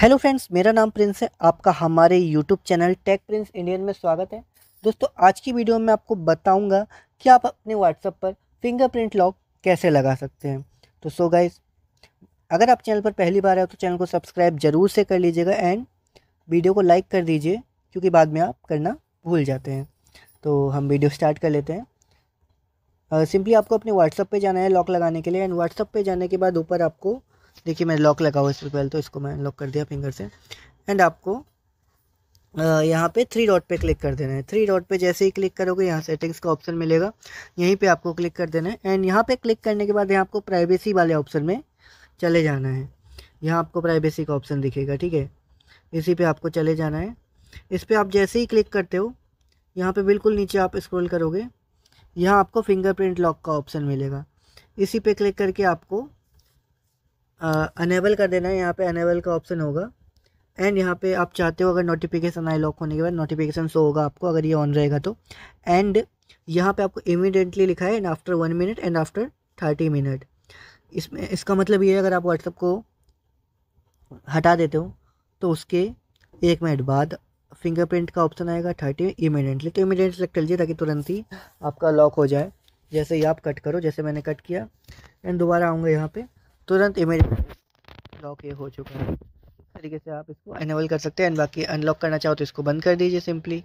hello friends मेरा नाम Prince है आपका हमारे YouTube channel tech prince Indian में स्वागत है दोस्तों आज की वीडियो में आपको बताऊंगा कि आप अपने व्हाट्सएप पर फिंगरप्रिंट लॉक कैसे लगा सकते हैं तो सो गाइस अगर आप चैनल पर पहली बार आए तो चैनल को सब्सक्राइब जरूर से कर लीजिएगा एंड वीडियो को लाइक कर दीजिए क्योंकि बाद में आप करना भूल जाते हैं तो हम वीडियो स्टार्ट कर लेते हैं सिंपली uh, आपको अपने व्हाट्सअप पे जाना है लॉक लगाने के लिए एंड व्हाट्सअप पे जाने के बाद ऊपर आपको देखिए मैं लॉक लगा हुआ इस पर पहले तो इसको मैं लॉक कर दिया फिंगर से एंड आपको यहाँ पे थ्री डॉट पे क्लिक कर देना है थ्री डॉट पे जैसे ही क्लिक करोगे यहाँ सेटिंग्स का ऑप्शन मिलेगा यहीं पे आपको क्लिक कर देना है एंड यहाँ पे क्लिक करने के बाद यहाँ आपको प्राइवेसी वाले ऑप्शन में चले जाना है यहाँ आपको प्राइवेसी का ऑप्शन दिखेगा ठीक है इसी पे आपको चले जाना है इस पर आप जैसे ही क्लिक करते हो यहाँ पर बिल्कुल नीचे आप स्क्रोल करोगे यहाँ आपको फिंगरप्रिंट लॉक का ऑप्शन मिलेगा इसी पर क्लिक करके आपको अनेबल कर देना है यहाँ पे अनेबल का ऑप्शन होगा एंड यहाँ पे आप चाहते हो अगर नोटिफिकेशन आए लॉक होने के बाद नोटिफिकेशन शो होगा आपको अगर ये ऑन रहेगा तो एंड यहाँ पे आपको इमिडियटली लिखा है and after one minute and after thirty minute इसमें इसका मतलब ये है अगर आप व्हाट्सअप को हटा देते हो तो उसके एक मिनट बाद फिंगरप्रिंट का ऑप्शन आएगा थर्टी इमिडियटली तो इमीडिएट सेलेक्ट कर लीजिए ताकि तुरंत ही आपका लॉक हो जाए जैसे ही आप कट करो जैसे मैंने कट किया एंड दोबारा आऊँगा यहाँ पर तुरंत इमेज लॉक ये हो चुका है इस तरीके से आप इसको इनेबल कर सकते हैं एंड बाकी अनलॉक करना चाहो तो इसको बंद कर दीजिए सिंपली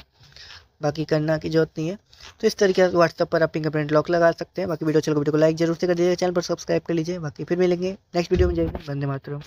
बाकी करना की जरूरत नहीं है तो इस तरीके से व्हाट्सअप पर आप फिंगरप्रिंट लॉक लगा सकते हैं बाकी वीडियो चलो वीडियो को लाइक जरूर से कर दीजिए चैनल पर सब्सक्राइब कर लीजिए बाकी फिर मिलेंगे नेक्स्ट वीडियो में जाएंगे बंदे मातरम